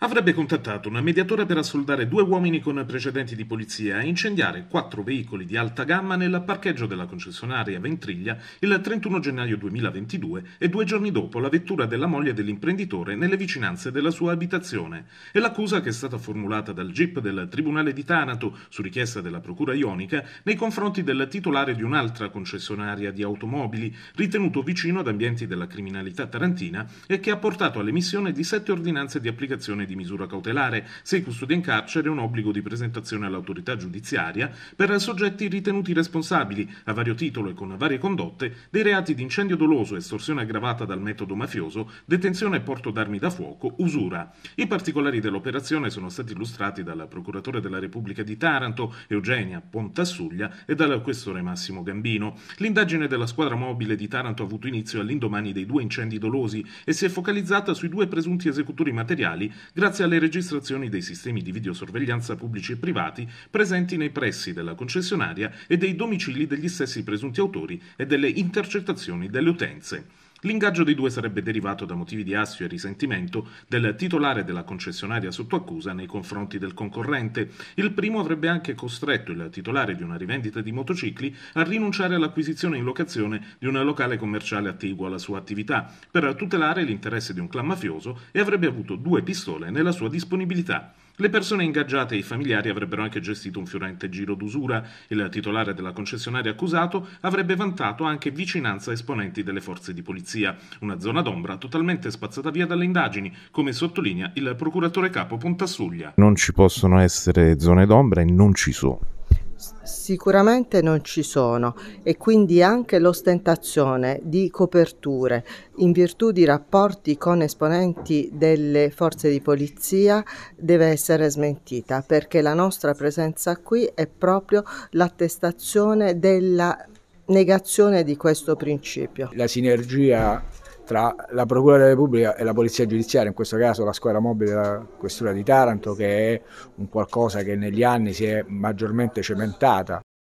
avrebbe contattato una mediatora per assoldare due uomini con precedenti di polizia e incendiare quattro veicoli di alta gamma nel parcheggio della concessionaria Ventriglia il 31 gennaio 2022 e due giorni dopo la vettura della moglie dell'imprenditore nelle vicinanze della sua abitazione. E l'accusa che è stata formulata dal GIP del Tribunale di Tanato su richiesta della Procura Ionica nei confronti del titolare di un'altra concessionaria di automobili ritenuto vicino ad ambienti della criminalità tarantina e che ha portato all'emissione di sette ordinanze di applicazione di misura cautelare, se custodia in carcere, un obbligo di presentazione all'autorità giudiziaria per soggetti ritenuti responsabili, a vario titolo e con varie condotte, dei reati di incendio doloso, estorsione aggravata dal metodo mafioso, detenzione e porto d'armi da fuoco, usura. I particolari dell'operazione sono stati illustrati dal procuratore della Repubblica di Taranto, Eugenia Pontassuglia, e dal questore Massimo Gambino. L'indagine della squadra mobile di Taranto ha avuto inizio all'indomani dei due incendi dolosi e si è focalizzata sui due presunti esecutori materiali grazie alle registrazioni dei sistemi di videosorveglianza pubblici e privati presenti nei pressi della concessionaria e dei domicili degli stessi presunti autori e delle intercettazioni delle utenze. L'ingaggio dei due sarebbe derivato da motivi di assio e risentimento del titolare della concessionaria sotto accusa nei confronti del concorrente. Il primo avrebbe anche costretto il titolare di una rivendita di motocicli a rinunciare all'acquisizione in locazione di un locale commerciale attiguo alla sua attività per tutelare l'interesse di un clan mafioso e avrebbe avuto due pistole nella sua disponibilità. Le persone ingaggiate e i familiari avrebbero anche gestito un fiorente giro d'usura. Il titolare della concessionaria accusato avrebbe vantato anche vicinanza a esponenti delle forze di polizia. Una zona d'ombra totalmente spazzata via dalle indagini, come sottolinea il procuratore capo Pontassuglia. Non ci possono essere zone d'ombra e non ci sono. Sicuramente non ci sono e quindi anche l'ostentazione di coperture in virtù di rapporti con esponenti delle forze di polizia deve essere smentita perché la nostra presenza qui è proprio l'attestazione della negazione di questo principio. La sinergia tra la Procura della Repubblica e la Polizia Giudiziaria, in questo caso la squadra mobile della Questura di Taranto, che è un qualcosa che negli anni si è maggiormente cementata